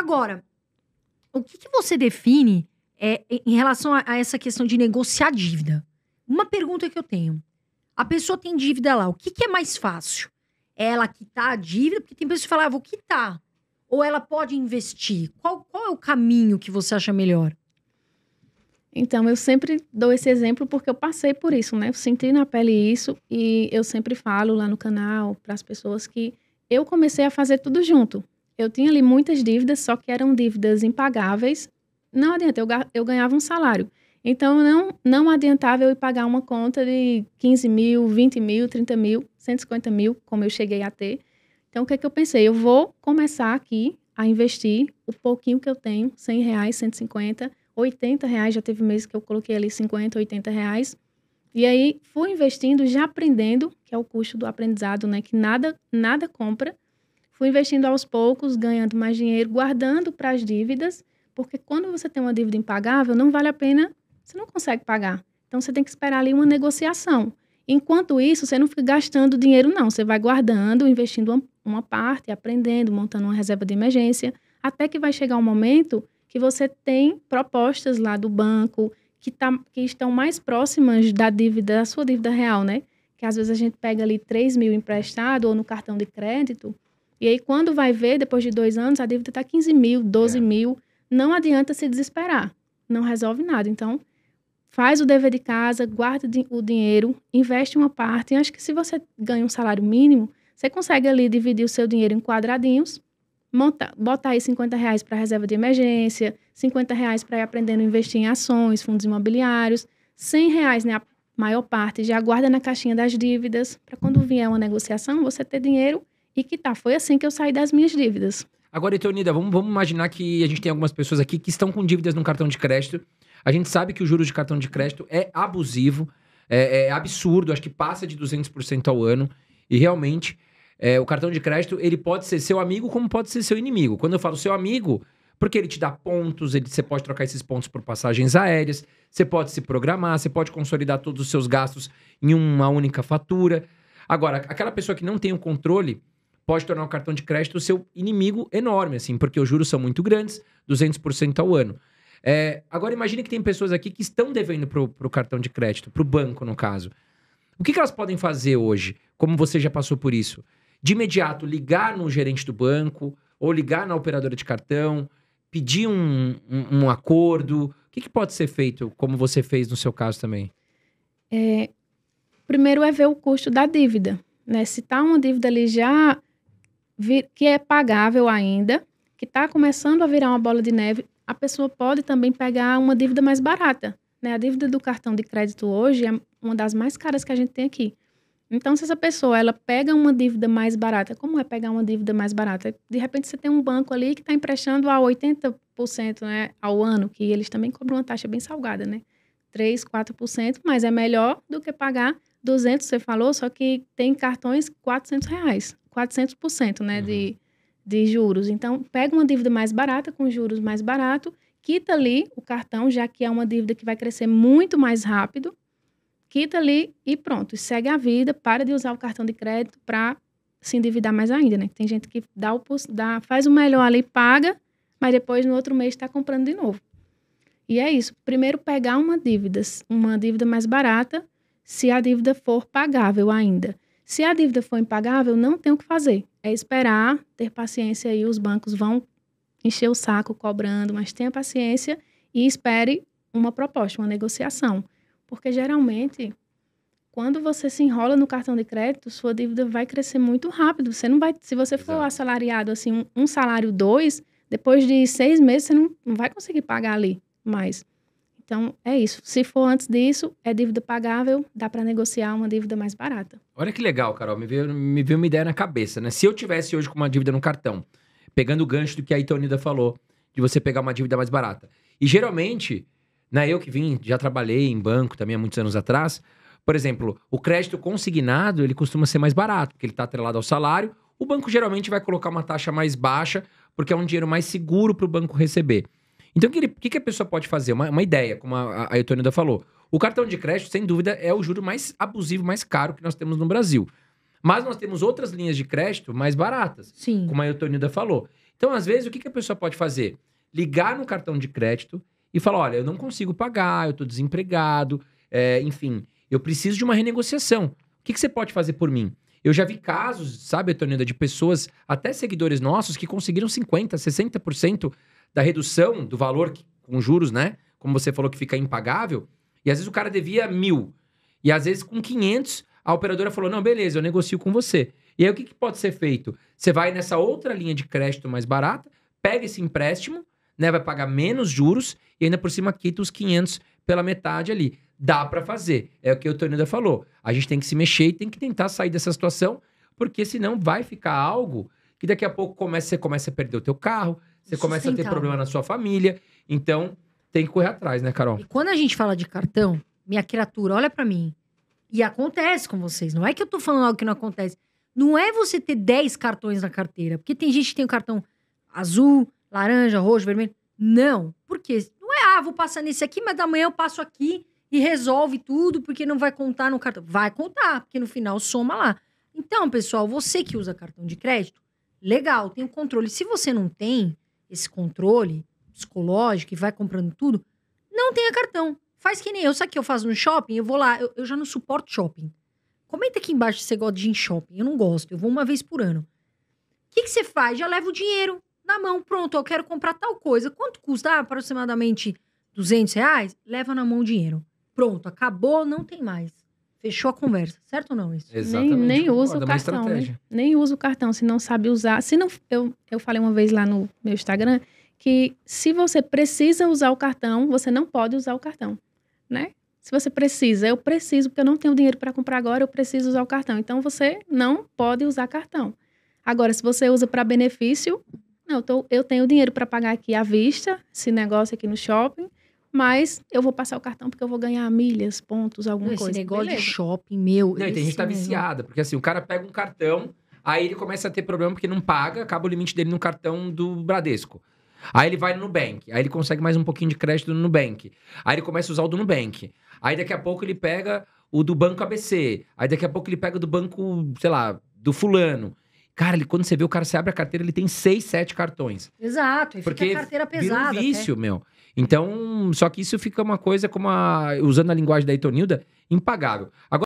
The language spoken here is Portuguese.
Agora, o que, que você define é, em relação a, a essa questão de negociar dívida? Uma pergunta que eu tenho. A pessoa tem dívida lá, o que, que é mais fácil? É ela quitar a dívida? Porque tem pessoas que falam, ah, vou quitar. Ou ela pode investir? Qual, qual é o caminho que você acha melhor? Então, eu sempre dou esse exemplo porque eu passei por isso, né? Eu senti na pele isso e eu sempre falo lá no canal para as pessoas que eu comecei a fazer tudo junto eu tinha ali muitas dívidas, só que eram dívidas impagáveis. Não adianta, eu, eu ganhava um salário. Então, não, não adiantava eu ir pagar uma conta de 15 mil, 20 mil, 30 mil, 150 mil, como eu cheguei a ter. Então, o que é que eu pensei? Eu vou começar aqui a investir o pouquinho que eu tenho, 100 reais, 150, 80 reais, já teve meses que eu coloquei ali 50, 80 reais. E aí, fui investindo, já aprendendo, que é o custo do aprendizado, né? Que nada, nada compra, Fui investindo aos poucos, ganhando mais dinheiro, guardando para as dívidas, porque quando você tem uma dívida impagável, não vale a pena, você não consegue pagar. Então você tem que esperar ali uma negociação. Enquanto isso, você não fica gastando dinheiro, não. Você vai guardando, investindo uma, parte, aprendendo, montando uma reserva de emergência, até que vai chegar um momento que você tem propostas lá do banco que, tá, que estão mais próximas da dívida, da sua dívida real, né? Que às vezes a gente pega ali 3 mil emprestado ou no cartão de crédito e aí, quando vai ver, depois de dois anos, a dívida está 15 mil, 12 é. mil. Não adianta se desesperar. Não resolve nada. Então, faz o dever de casa, guarda o dinheiro, investe uma parte. E acho que se você ganha um salário mínimo, você consegue ali dividir o seu dinheiro em quadradinhos, monta botar aí 50 reais para reserva de emergência, 50 reais para ir aprendendo a investir em ações, fundos imobiliários, 100 reais, né, a maior parte, já guarda na caixinha das dívidas, para quando vier uma negociação, você ter dinheiro e quitar. Tá, foi assim que eu saí das minhas dívidas. Agora, Eteonida, vamos, vamos imaginar que a gente tem algumas pessoas aqui que estão com dívidas no cartão de crédito. A gente sabe que o juros de cartão de crédito é abusivo, é, é absurdo, acho que passa de 200% ao ano. E realmente, é, o cartão de crédito, ele pode ser seu amigo como pode ser seu inimigo. Quando eu falo seu amigo, porque ele te dá pontos, ele, você pode trocar esses pontos por passagens aéreas, você pode se programar, você pode consolidar todos os seus gastos em uma única fatura. Agora, aquela pessoa que não tem o controle, pode tornar o cartão de crédito o seu inimigo enorme, assim, porque os juros são muito grandes, 200% ao ano. É, agora, imagine que tem pessoas aqui que estão devendo para o cartão de crédito, para o banco, no caso. O que, que elas podem fazer hoje, como você já passou por isso? De imediato, ligar no gerente do banco ou ligar na operadora de cartão, pedir um, um, um acordo. O que, que pode ser feito, como você fez no seu caso também? É, primeiro é ver o custo da dívida. Né? Se está uma dívida ali já vir, que é pagável ainda, que está começando a virar uma bola de neve, a pessoa pode também pegar uma dívida mais barata. Né? A dívida do cartão de crédito hoje é uma das mais caras que a gente tem aqui. Então, se essa pessoa ela pega uma dívida mais barata, como é pegar uma dívida mais barata? De repente, você tem um banco ali que está emprestando a 80% né, ao ano, que eles também cobram uma taxa bem salgada, né? 3, 4%, mas é melhor do que pagar 200, você falou, só que tem cartões 400 reais. 400% né, uhum. de, de juros. Então, pega uma dívida mais barata, com juros mais barato, quita ali o cartão, já que é uma dívida que vai crescer muito mais rápido, quita ali e pronto, segue a vida, para de usar o cartão de crédito para se endividar mais ainda, né? Tem gente que dá o, dá, faz o melhor ali, paga, mas depois no outro mês está comprando de novo. E é isso. Primeiro pegar uma dívida, uma dívida mais barata, se a dívida for pagável ainda. Se a dívida for impagável, não tem o que fazer. É esperar, ter paciência aí, os bancos vão encher o saco cobrando, mas tenha paciência e espere uma proposta, uma negociação. Porque geralmente, quando você se enrola no cartão de crédito, sua dívida vai crescer muito rápido. Você não vai, se você for Exato. assalariado assim, um, um salário dois, depois de seis meses você não, não vai conseguir pagar ali mais. Então, é isso. Se for antes disso, é dívida pagável, dá para negociar uma dívida mais barata. Olha que legal, Carol. Me veio, me veio uma ideia na cabeça, né? Se eu tivesse hoje com uma dívida no cartão, pegando o gancho do que a Itonida falou, de você pegar uma dívida mais barata. E geralmente, né, eu que vim, já trabalhei em banco também há muitos anos atrás, por exemplo, o crédito consignado, ele costuma ser mais barato, porque ele está atrelado ao salário. O banco geralmente vai colocar uma taxa mais baixa, porque é um dinheiro mais seguro para o banco receber. Então, o que, que, que, a pessoa pode fazer? Uma, uma ideia, como a, a Etonida falou. O cartão de crédito, sem dúvida, é o juro mais abusivo, mais caro que nós temos no Brasil. Mas nós temos outras linhas de crédito mais baratas, Sim. como a Etonida falou. Então, às vezes, o que, que a pessoa pode fazer? Ligar no cartão de crédito e falar: olha, eu não consigo pagar, eu estou desempregado, é, enfim, eu preciso de uma renegociação. O que, que você pode fazer por mim? Eu já vi casos, sabe, Etonida, de pessoas, até seguidores nossos, que conseguiram 50%, 60% da redução do valor que, com juros, né? Como você falou que fica impagável. E às vezes o cara devia mil. E às vezes com 500, a operadora falou: não, beleza, eu negocio com você. E aí o que, que pode ser feito? Você vai nessa outra linha de crédito mais barata, pega esse empréstimo, né? Vai pagar menos juros e ainda por cima quita os 500 pela metade ali. Dá para fazer. É o que o ainda falou. A gente tem que se mexer e tem que tentar sair dessa situação, porque senão vai ficar algo que daqui a pouco começa, você começa a perder o teu carro, você começa a ter problema na sua família. Então, tem que correr atrás, né, Carol? E quando a gente fala de cartão, minha criatura, olha para mim. E acontece com vocês. Não é que eu tô falando algo que não acontece. Não é você ter 10 cartões na carteira. Porque tem gente que tem o cartão azul, laranja, roxo, vermelho. Não. Porque não é, ah, vou passar nesse aqui, mas amanhã eu passo aqui e resolve tudo, porque não vai contar no cartão. Vai contar, porque no final soma lá. Então, pessoal, você que usa cartão de crédito, legal, tem o controle. Se você não tem, esse controle psicológico e vai comprando tudo, não tenha cartão. Faz que nem eu. Sabe o que eu faço no shopping? Eu vou lá, eu, eu já não suporto shopping. Comenta aqui embaixo se você gosta de ir em shopping. Eu não gosto, eu vou uma vez por ano. O que, que você faz? Já leva o dinheiro na mão. Pronto, eu quero comprar tal coisa. Quanto custa? Ah, aproximadamente 200 reais? Leva na mão o dinheiro. Pronto, acabou, não tem mais. Fechou a conversa, certo ou não isso? Exatamente. Nem, nem usa o cartão. Né? Nem usa o cartão, se não sabe usar. Se não, eu, eu falei uma vez lá no meu Instagram que se você precisa usar o cartão, você não pode usar o cartão, né? Se você precisa, eu preciso, porque eu não tenho dinheiro para comprar agora, eu preciso usar o cartão. Então você não pode usar cartão. Agora, se você usa para benefício, não, eu, tô, eu tenho dinheiro para pagar aqui à vista, esse negócio aqui no shopping, mas eu vou passar o cartão porque eu vou ganhar milhas, pontos, alguma Esse coisa. Esse negócio Beleza. de shopping, meu. Não, e tem gente que tá viciada, porque assim, o cara pega um cartão, aí ele começa a ter problema porque não paga, acaba o limite dele no cartão do Bradesco. Aí ele vai no Nubank, aí ele consegue mais um pouquinho de crédito no Nubank. Aí ele começa a usar o do Nubank. Aí daqui a pouco ele pega o do banco ABC. Aí daqui a pouco ele pega do banco, sei lá, do fulano. Cara, ele, quando você vê o cara, você abre a carteira, ele tem seis, sete cartões. Exato, e porque fica a carteira pesada. Vira um vício, até. meu. Então, só que isso fica uma coisa, como a, usando a linguagem da Itonilda, impagável. Agora,